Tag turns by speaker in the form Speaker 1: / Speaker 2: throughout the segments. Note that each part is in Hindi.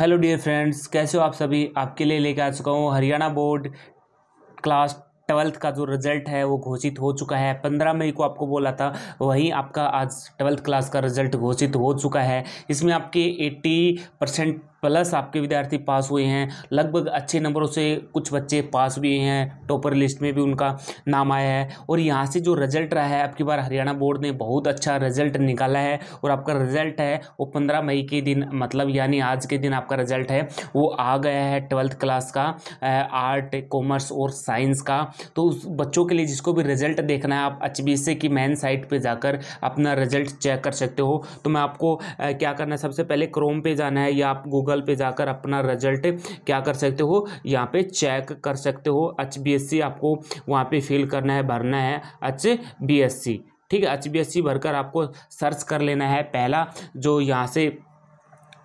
Speaker 1: हेलो डियर फ्रेंड्स कैसे हो आप सभी आपके लिए लेकर आ चुका हूँ हरियाणा बोर्ड क्लास ट्वेल्थ का जो रिजल्ट है वो घोषित हो चुका है पंद्रह मई को आपको बोला था वहीं आपका आज ट्वेल्थ क्लास का रिजल्ट घोषित हो चुका है इसमें आपके एट्टी परसेंट प्लस आपके विद्यार्थी पास हुए हैं लगभग अच्छे नंबरों से कुछ बच्चे पास भी हैं टॉपर लिस्ट में भी उनका नाम आया है और यहाँ से जो रिजल्ट रहा है आपकी बार हरियाणा बोर्ड ने बहुत अच्छा रिजल्ट निकाला है और आपका रिजल्ट है वो पंद्रह मई के दिन मतलब यानी आज के दिन आपका रिजल्ट है वो आ गया है ट्वेल्थ क्लास का आर्ट कॉमर्स और साइंस का तो उस बच्चों के लिए जिसको भी रिजल्ट देखना है आप एच बी एस की मैन साइट पर जाकर अपना रिजल्ट चेक कर सकते हो तो मैं आपको क्या करना है सबसे पहले क्रोम पे जाना है या आप गूगल पे जाकर अपना रिजल्ट क्या कर सकते हो यहाँ पे चेक कर सकते हो एच बी एस सी आपको वहाँ पे फिल करना है भरना है एच बी एस सी ठीक है एच बी एस सी भरकर आपको सर्च कर लेना है पहला जो यहाँ से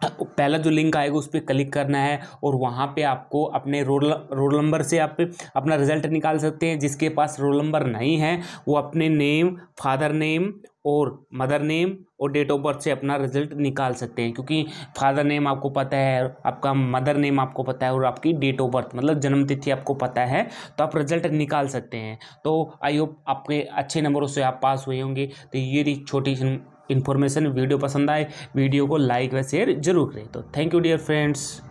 Speaker 1: पहला जो लिंक आएगा उस पर क्लिक करना है और वहाँ पे आपको अपने रोल रोल नंबर से आप अपना रिजल्ट निकाल सकते हैं जिसके पास रोल नंबर नहीं है वो अपने नेम फादर नेम और मदर नेम और डेट ऑफ बर्थ से अपना रिजल्ट निकाल सकते हैं क्योंकि फादर नेम आपको पता है आपका मदर नेम आपको पता है और आपकी डेट ऑफ बर्थ मतलब जन्मतिथि आपको पता है तो आप रिजल्ट निकाल सकते हैं तो आई होप आपके अच्छे नंबरों से आप पास हुए होंगे तो ये छोटी इन्फॉर्मेशन वीडियो पसंद आए वीडियो को लाइक व शेयर जरूर करें तो थैंक यू डियर फ्रेंड्स